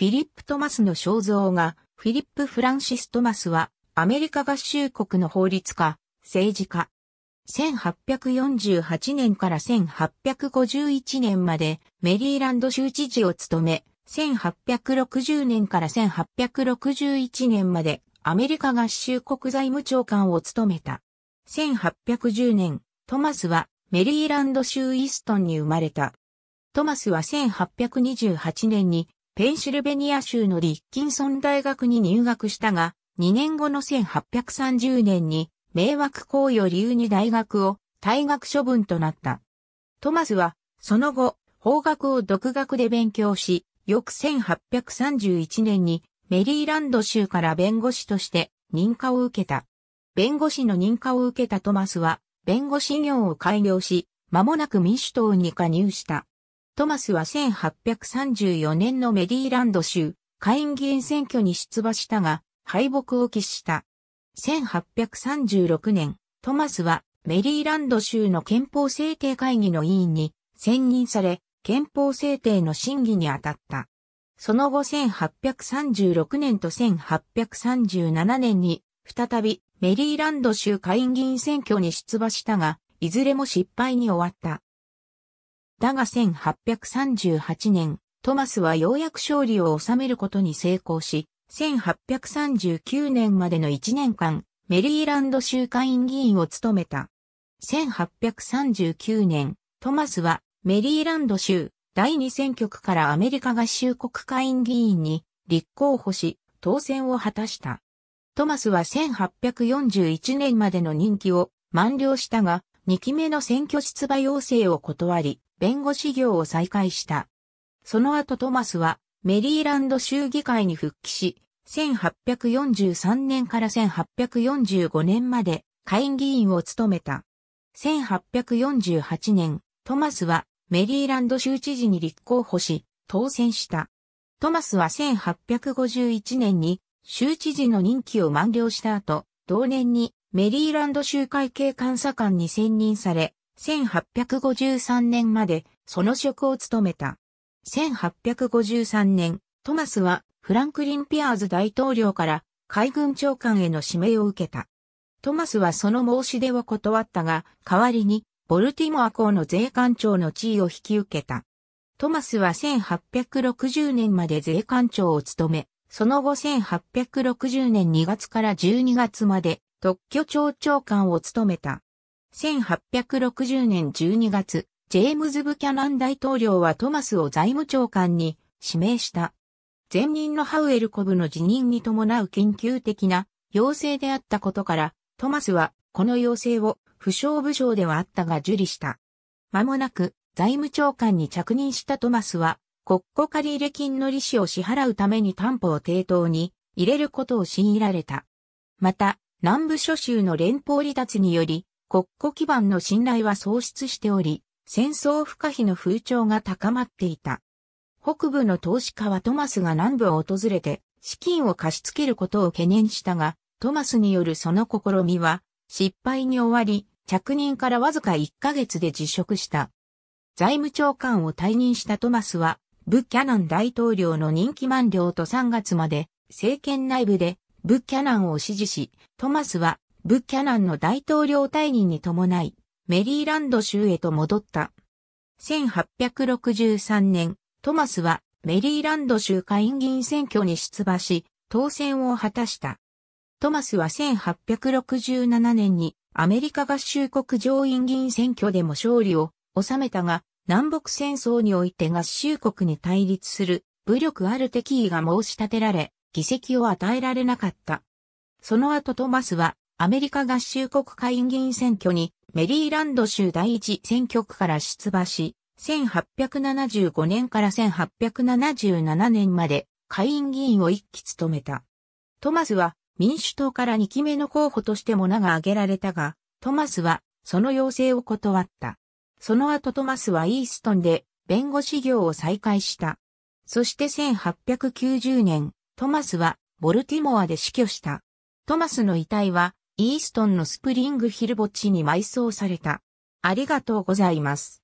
フィリップ・トマスの肖像画、フィリップ・フランシス・トマスは、アメリカ合衆国の法律家、政治家。1848年から1851年までメリーランド州知事を務め、1860年から1861年までアメリカ合衆国財務長官を務めた。1810年、トマスはメリーランド州イーストンに生まれた。トマスは1828年にペンシルベニア州のリッキンソン大学に入学したが、2年後の1830年に迷惑行為を理由に大学を退学処分となった。トマスは、その後、法学を独学で勉強し、翌1831年にメリーランド州から弁護士として認可を受けた。弁護士の認可を受けたトマスは、弁護士業を開業し、間もなく民主党に加入した。トマスは1834年のメリーランド州、下院議員選挙に出馬したが、敗北を喫した。1836年、トマスはメリーランド州の憲法制定会議の委員に選任され、憲法制定の審議に当たった。その後1836年と1837年に、再びメリーランド州下院議員選挙に出馬したが、いずれも失敗に終わった。だが1838年、トマスはようやく勝利を収めることに成功し、1839年までの1年間、メリーランド州下院議員を務めた。1839年、トマスはメリーランド州第2選挙区からアメリカ合衆国下院議員に立候補し、当選を果たした。トマスは1841年までの任期を満了したが、2期目の選挙出馬要請を断り、弁護士業を再開した。その後トマスはメリーランド州議会に復帰し、1843年から1845年まで下院議員を務めた。1848年、トマスはメリーランド州知事に立候補し、当選した。トマスは1851年に州知事の任期を満了した後、同年にメリーランド州会計監査官に選任され、1853年までその職を務めた。1853年、トマスはフランクリン・ピアーズ大統領から海軍長官への指名を受けた。トマスはその申し出を断ったが、代わりにボルティモア港の税官長の地位を引き受けた。トマスは1860年まで税官長を務め、その後1860年2月から12月まで特許庁長官を務めた。1860年12月、ジェームズ・ブキャナン大統領はトマスを財務長官に指名した。前任のハウエルコブの辞任に伴う緊急的な要請であったことから、トマスはこの要請を不詳部長ではあったが受理した。間もなく財務長官に着任したトマスは、国庫借入金の利子を支払うために担保を抵当に入れることを強いられた。また、南部諸州の連邦離脱により、国庫基盤の信頼は喪失しており、戦争不可避の風潮が高まっていた。北部の投資家はトマスが南部を訪れて資金を貸し付けることを懸念したが、トマスによるその試みは失敗に終わり、着任からわずか1ヶ月で辞職した。財務長官を退任したトマスは、ブッキャナン大統領の任期満了と3月まで、政権内部でブッキャナンを支持し、トマスはブキャナンの大統領退任に伴い、メリーランド州へと戻った。1863年、トマスはメリーランド州下院議員選挙に出馬し、当選を果たした。トマスは1867年にアメリカ合衆国上院議員選挙でも勝利を収めたが、南北戦争において合衆国に対立する武力ある敵意が申し立てられ、議席を与えられなかった。その後トマスはアメリカ合衆国会議員選挙にメリーランド州第一選挙区から出馬し、1875年から1877年まで下院議員を一期務めた。トマスは民主党から2期目の候補としても名が挙げられたが、トマスはその要請を断った。その後トマスはイーストンで弁護士業を再開した。そして1890年、トマスはボルティモアで死去した。トマスの遺体はイーストンのスプリングヒル墓地に埋葬された。ありがとうございます。